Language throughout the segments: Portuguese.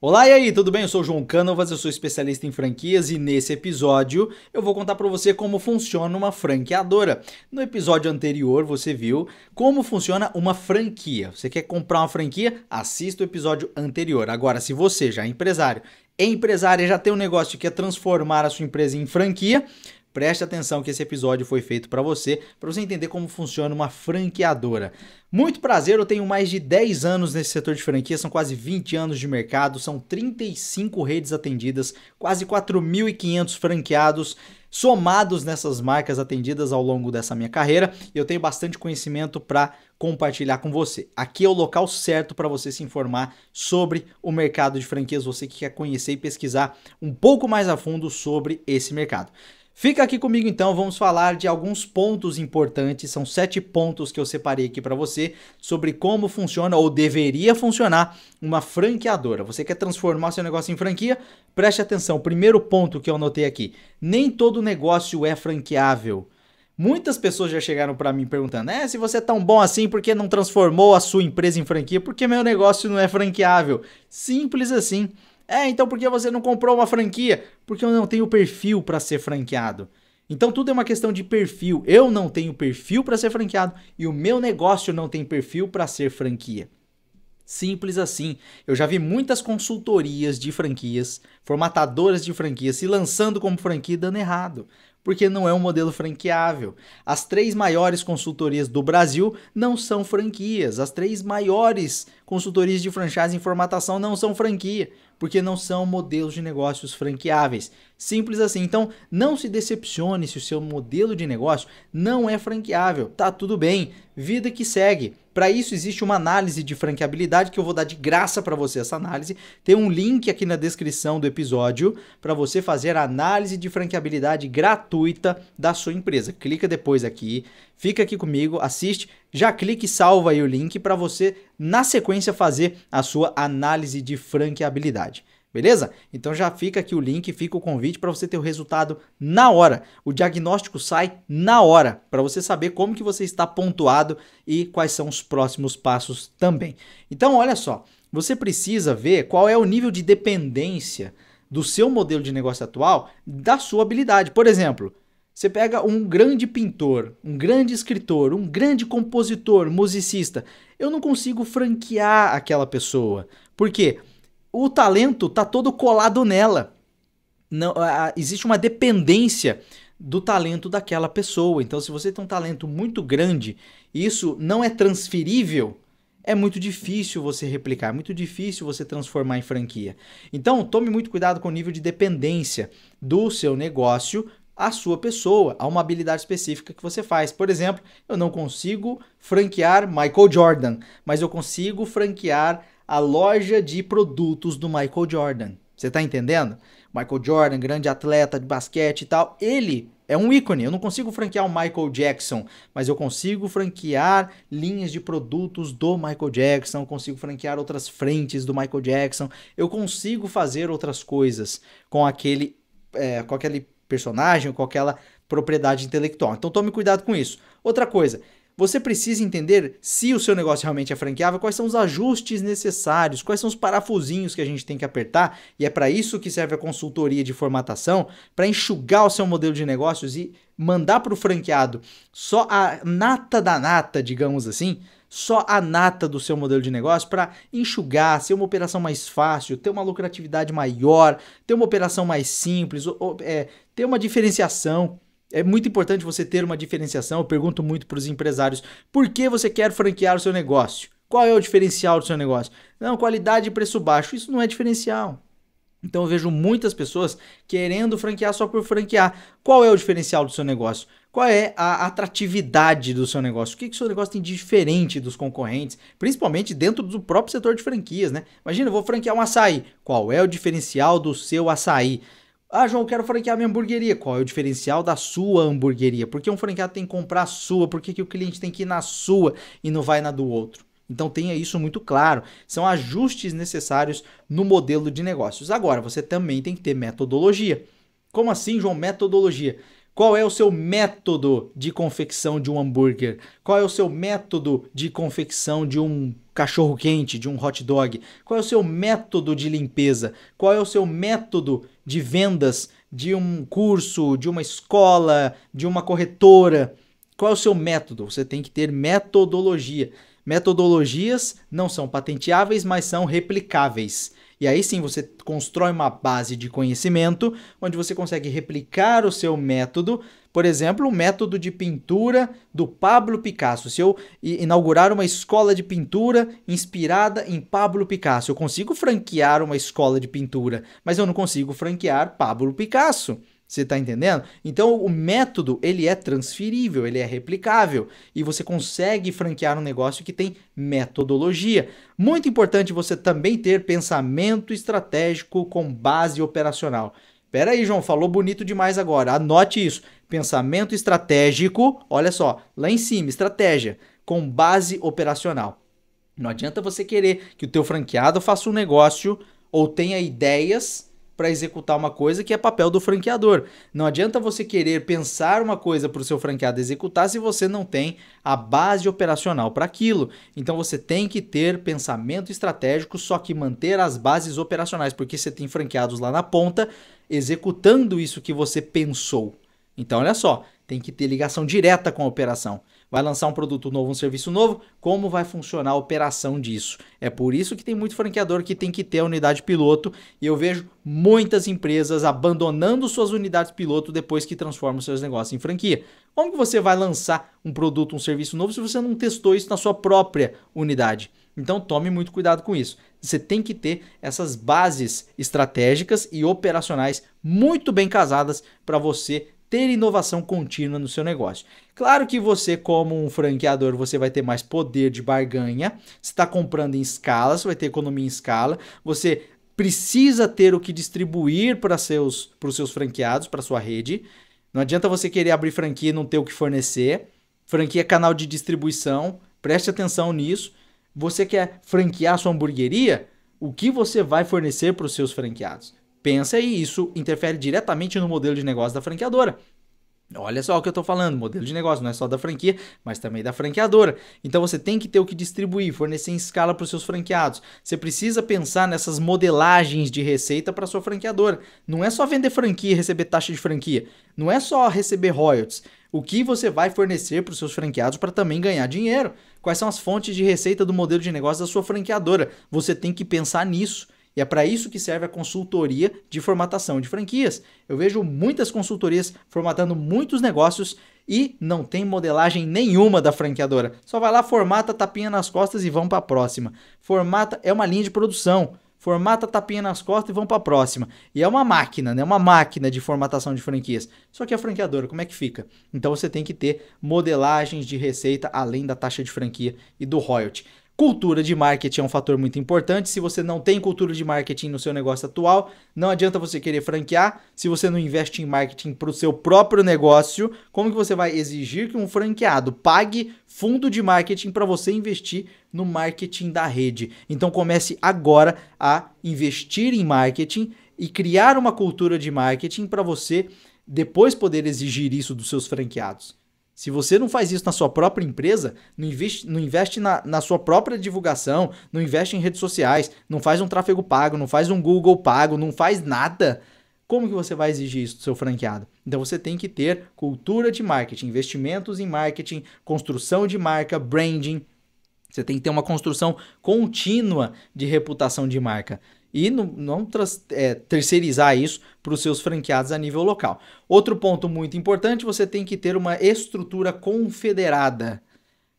Olá e aí, tudo bem? Eu sou o João Canovas, eu sou especialista em franquias e nesse episódio eu vou contar para você como funciona uma franqueadora. No episódio anterior você viu como funciona uma franquia. Você quer comprar uma franquia? Assista o episódio anterior. Agora, se você já é empresário, é empresária já tem um negócio que quer é transformar a sua empresa em franquia, Preste atenção que esse episódio foi feito para você, para você entender como funciona uma franqueadora. Muito prazer, eu tenho mais de 10 anos nesse setor de franquia, são quase 20 anos de mercado, são 35 redes atendidas, quase 4.500 franqueados somados nessas marcas atendidas ao longo dessa minha carreira, eu tenho bastante conhecimento para compartilhar com você. Aqui é o local certo para você se informar sobre o mercado de franquias, você que quer conhecer e pesquisar um pouco mais a fundo sobre esse mercado. Fica aqui comigo então, vamos falar de alguns pontos importantes, são sete pontos que eu separei aqui para você sobre como funciona ou deveria funcionar uma franqueadora. Você quer transformar seu negócio em franquia? Preste atenção, primeiro ponto que eu anotei aqui, nem todo negócio é franqueável. Muitas pessoas já chegaram para mim perguntando: "É, se você é tão bom assim, por que não transformou a sua empresa em franquia? Porque meu negócio não é franqueável". Simples assim. É, então por que você não comprou uma franquia? Porque eu não tenho perfil para ser franqueado. Então tudo é uma questão de perfil. Eu não tenho perfil para ser franqueado e o meu negócio não tem perfil para ser franquia. Simples assim. Eu já vi muitas consultorias de franquias, formatadoras de franquias se lançando como franquia dando errado porque não é um modelo franqueável. As três maiores consultorias do Brasil não são franquias. As três maiores consultorias de franchise em formatação não são franquia, porque não são modelos de negócios franqueáveis. Simples assim. Então, não se decepcione se o seu modelo de negócio não é franqueável. Tá tudo bem, vida que segue. Para isso existe uma análise de franqueabilidade que eu vou dar de graça para você essa análise. Tem um link aqui na descrição do episódio para você fazer a análise de franqueabilidade gratuita da sua empresa. Clica depois aqui, fica aqui comigo, assiste, já clique e salva aí o link para você na sequência fazer a sua análise de franqueabilidade. Beleza? Então já fica aqui o link, fica o convite para você ter o resultado na hora. O diagnóstico sai na hora, para você saber como que você está pontuado e quais são os próximos passos também. Então, olha só, você precisa ver qual é o nível de dependência do seu modelo de negócio atual da sua habilidade. Por exemplo, você pega um grande pintor, um grande escritor, um grande compositor, musicista. Eu não consigo franquear aquela pessoa. Por quê? o talento tá todo colado nela. Não, a, existe uma dependência do talento daquela pessoa. Então, se você tem um talento muito grande e isso não é transferível, é muito difícil você replicar, é muito difícil você transformar em franquia. Então, tome muito cuidado com o nível de dependência do seu negócio à sua pessoa, a uma habilidade específica que você faz. Por exemplo, eu não consigo franquear Michael Jordan, mas eu consigo franquear a loja de produtos do Michael Jordan. Você tá entendendo? Michael Jordan, grande atleta de basquete e tal, ele é um ícone. Eu não consigo franquear o Michael Jackson, mas eu consigo franquear linhas de produtos do Michael Jackson, consigo franquear outras frentes do Michael Jackson, eu consigo fazer outras coisas com aquele, é, com aquele personagem, com aquela propriedade intelectual. Então tome cuidado com isso. Outra coisa, você precisa entender se o seu negócio realmente é franqueável, quais são os ajustes necessários, quais são os parafusinhos que a gente tem que apertar, e é para isso que serve a consultoria de formatação, para enxugar o seu modelo de negócios e mandar para o franqueado só a nata da nata, digamos assim, só a nata do seu modelo de negócio para enxugar, ser uma operação mais fácil, ter uma lucratividade maior, ter uma operação mais simples, ou, ou, é, ter uma diferenciação. É muito importante você ter uma diferenciação. Eu pergunto muito para os empresários: por que você quer franquear o seu negócio? Qual é o diferencial do seu negócio? Não, qualidade e preço baixo. Isso não é diferencial. Então eu vejo muitas pessoas querendo franquear só por franquear. Qual é o diferencial do seu negócio? Qual é a atratividade do seu negócio? O que, que o seu negócio tem de diferente dos concorrentes? Principalmente dentro do próprio setor de franquias, né? Imagina, eu vou franquear um açaí. Qual é o diferencial do seu açaí? Ah, João, quero franquear minha hamburgueria. Qual é o diferencial da sua hamburgueria? Por que um franqueado tem que comprar a sua? Por que, que o cliente tem que ir na sua e não vai na do outro? Então tenha isso muito claro. São ajustes necessários no modelo de negócios. Agora, você também tem que ter metodologia. Como assim, João? Metodologia. Qual é o seu método de confecção de um hambúrguer? Qual é o seu método de confecção de um cachorro quente, de um hot dog? Qual é o seu método de limpeza? Qual é o seu método de vendas de um curso, de uma escola, de uma corretora? Qual é o seu método? Você tem que ter metodologia. Metodologias não são patenteáveis, mas são replicáveis. E aí sim você constrói uma base de conhecimento onde você consegue replicar o seu método. Por exemplo, o método de pintura do Pablo Picasso. Se eu inaugurar uma escola de pintura inspirada em Pablo Picasso, eu consigo franquear uma escola de pintura, mas eu não consigo franquear Pablo Picasso. Você está entendendo? Então o método ele é transferível, ele é replicável e você consegue franquear um negócio que tem metodologia. Muito importante você também ter pensamento estratégico com base operacional. Pera aí, João, falou bonito demais agora. Anote isso. Pensamento estratégico, olha só, lá em cima, estratégia com base operacional. Não adianta você querer que o teu franqueado faça um negócio ou tenha ideias para executar uma coisa que é papel do franqueador. Não adianta você querer pensar uma coisa para o seu franqueado executar se você não tem a base operacional para aquilo. Então você tem que ter pensamento estratégico, só que manter as bases operacionais, porque você tem franqueados lá na ponta executando isso que você pensou. Então olha só, tem que ter ligação direta com a operação vai lançar um produto novo, um serviço novo, como vai funcionar a operação disso. É por isso que tem muito franqueador que tem que ter a unidade piloto e eu vejo muitas empresas abandonando suas unidades piloto depois que transformam seus negócios em franquia. Como que você vai lançar um produto, um serviço novo se você não testou isso na sua própria unidade? Então tome muito cuidado com isso. Você tem que ter essas bases estratégicas e operacionais muito bem casadas para você ter inovação contínua no seu negócio. Claro que você, como um franqueador, você vai ter mais poder de barganha. Você está comprando em escala, você vai ter economia em escala. Você precisa ter o que distribuir para seus, para os seus franqueados, para sua rede. Não adianta você querer abrir franquia e não ter o que fornecer. Franquia é canal de distribuição. Preste atenção nisso. Você quer franquear sua hamburgueria? O que você vai fornecer para os seus franqueados? Pensa aí, isso interfere diretamente no modelo de negócio da franqueadora. Olha só o que eu estou falando, modelo de negócio não é só da franquia, mas também da franqueadora. Então você tem que ter o que distribuir, fornecer em escala para os seus franqueados. Você precisa pensar nessas modelagens de receita para sua franqueadora. Não é só vender franquia e receber taxa de franquia. Não é só receber royalties. O que você vai fornecer para os seus franqueados para também ganhar dinheiro? Quais são as fontes de receita do modelo de negócio da sua franqueadora? Você tem que pensar nisso. E é para isso que serve a consultoria de formatação de franquias. Eu vejo muitas consultorias formatando muitos negócios e não tem modelagem nenhuma da franqueadora. Só vai lá, formata, tapinha nas costas e vão para a próxima. Formata é uma linha de produção. Formata tapinha nas costas e vão para a próxima. E é uma máquina, né? Uma máquina de formatação de franquias. Só que a franqueadora, como é que fica? Então você tem que ter modelagens de receita além da taxa de franquia e do royalty. Cultura de marketing é um fator muito importante. Se você não tem cultura de marketing no seu negócio atual, não adianta você querer franquear. Se você não investe em marketing para o seu próprio negócio, como que você vai exigir que um franqueado pague fundo de marketing para você investir no marketing da rede? Então comece agora a investir em marketing e criar uma cultura de marketing para você depois poder exigir isso dos seus franqueados. Se você não faz isso na sua própria empresa, não investe, não investe na, na sua própria divulgação, não investe em redes sociais, não faz um tráfego pago, não faz um Google pago, não faz nada, como que você vai exigir isso do seu franqueado? Então você tem que ter cultura de marketing, investimentos em marketing, construção de marca, branding. Você tem que ter uma construção contínua de reputação de marca e não, não é, terceirizar isso para os seus franqueados a nível local. Outro ponto muito importante, você tem que ter uma estrutura confederada.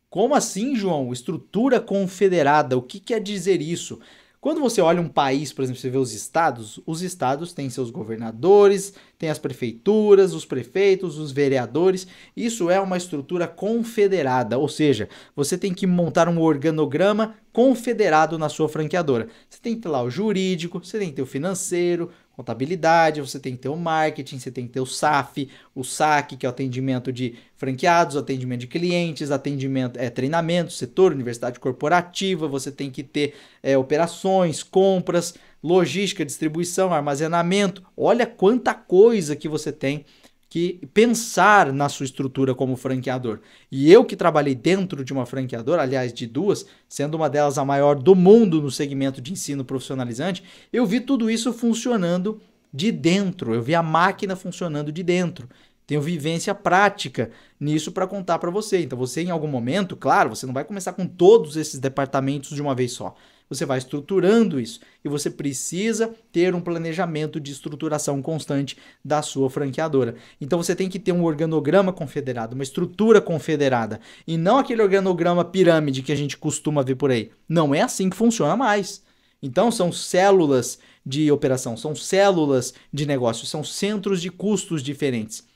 Como assim, João? Estrutura confederada? O que quer dizer isso? Quando você olha um país, por exemplo, você vê os estados, os estados têm seus governadores, têm as prefeituras, os prefeitos, os vereadores. Isso é uma estrutura confederada, ou seja, você tem que montar um organograma confederado na sua franqueadora. Você tem que ter lá o jurídico, você tem que ter o financeiro, contabilidade, você tem que ter o marketing, você tem que ter o SAF, o SAC, que é o atendimento de franqueados, atendimento de clientes, atendimento, é, treinamento, setor, universidade corporativa, você tem que ter é, operações, compras, logística, distribuição, armazenamento. Olha quanta coisa que você tem que pensar na sua estrutura como franqueador. E eu que trabalhei dentro de uma franqueadora, aliás, de duas, sendo uma delas a maior do mundo no segmento de ensino profissionalizante, eu vi tudo isso funcionando de dentro, eu vi a máquina funcionando de dentro. Tenho vivência prática nisso para contar para você. Então você em algum momento, claro, você não vai começar com todos esses departamentos de uma vez só. Você vai estruturando isso e você precisa ter um planejamento de estruturação constante da sua franqueadora. Então você tem que ter um organograma confederado, uma estrutura confederada e não aquele organograma pirâmide que a gente costuma ver por aí. Não é assim que funciona mais. Então são células de operação, são células de negócio, são centros de custos diferentes.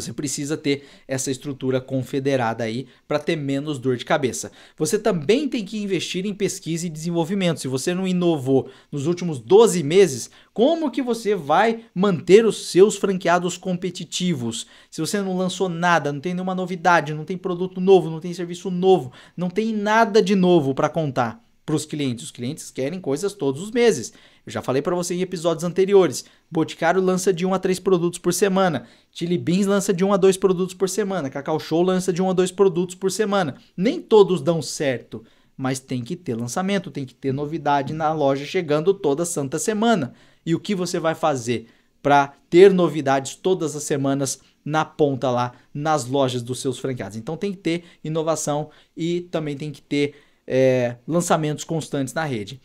Você precisa ter essa estrutura confederada aí para ter menos dor de cabeça. Você também tem que investir em pesquisa e desenvolvimento. Se você não inovou nos últimos 12 meses, como que você vai manter os seus franqueados competitivos? Se você não lançou nada, não tem nenhuma novidade, não tem produto novo, não tem serviço novo, não tem nada de novo para contar para os clientes. Os clientes querem coisas todos os meses. Eu já falei para você em episódios anteriores. Boticário lança de 1 a 3 produtos por semana. Chili Beans lança de 1 a 2 produtos por semana. Cacau Show lança de 1 a 2 produtos por semana. Nem todos dão certo, mas tem que ter lançamento, tem que ter novidade na loja chegando toda santa semana. E o que você vai fazer para ter novidades todas as semanas? na ponta lá nas lojas dos seus franqueados. Então tem que ter inovação e também tem que ter é, lançamentos constantes na rede.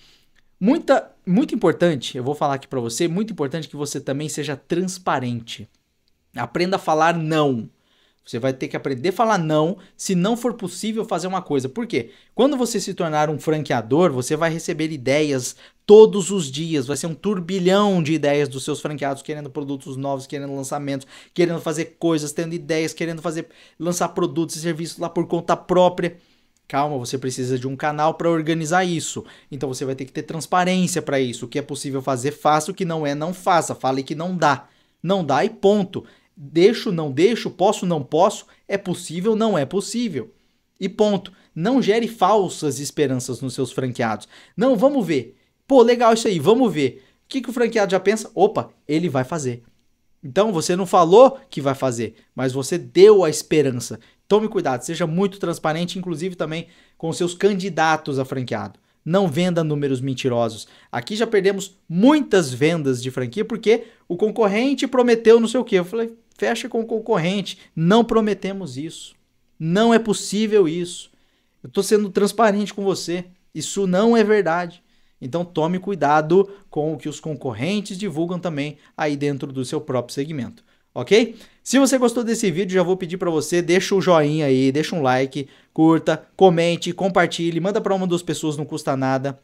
Muita, muito importante, eu vou falar aqui para você, muito importante que você também seja transparente. Aprenda a falar não. Você vai ter que aprender a falar não se não for possível fazer uma coisa. Por quê? Quando você se tornar um franqueador, você vai receber ideias todos os dias. Vai ser um turbilhão de ideias dos seus franqueados querendo produtos novos, querendo lançamentos, querendo fazer coisas, tendo ideias, querendo fazer lançar produtos e serviços lá por conta própria. Calma, você precisa de um canal para organizar isso. Então você vai ter que ter transparência para isso. O que é possível fazer, faça. O que não é, não faça. Fale que não dá. Não dá e ponto. Deixo, não deixo, posso, não posso. É possível, não é possível. E ponto. Não gere falsas esperanças nos seus franqueados. Não, vamos ver. Pô, legal isso aí, vamos ver. O que, que o franqueado já pensa? Opa, ele vai fazer. Então você não falou que vai fazer, mas você deu a esperança. Tome cuidado, seja muito transparente, inclusive também com seus candidatos a franqueado. Não venda números mentirosos. Aqui já perdemos muitas vendas de franquia porque o concorrente prometeu não sei o que. Eu falei, fecha com o concorrente. Não prometemos isso. Não é possível isso. Eu estou sendo transparente com você. Isso não é verdade. Então tome cuidado com o que os concorrentes divulgam também aí dentro do seu próprio segmento, ok? Se você gostou desse vídeo, já vou pedir para você, deixa o joinha aí, deixa um like, curta, comente, compartilhe, manda para uma das pessoas, não custa nada.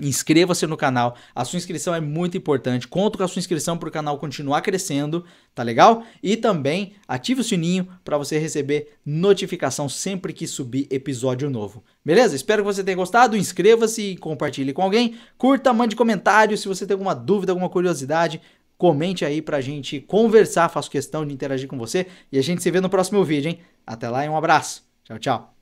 Inscreva-se no canal, a sua inscrição é muito importante. Conto com a sua inscrição para o canal continuar crescendo, tá legal? E também ative o sininho para você receber notificação sempre que subir episódio novo. Beleza? Espero que você tenha gostado. Inscreva-se e compartilhe com alguém. Curta, mande comentário se você tem alguma dúvida, alguma curiosidade. Comente aí para a gente conversar. Faço questão de interagir com você. E a gente se vê no próximo vídeo, hein? Até lá e um abraço. Tchau, tchau.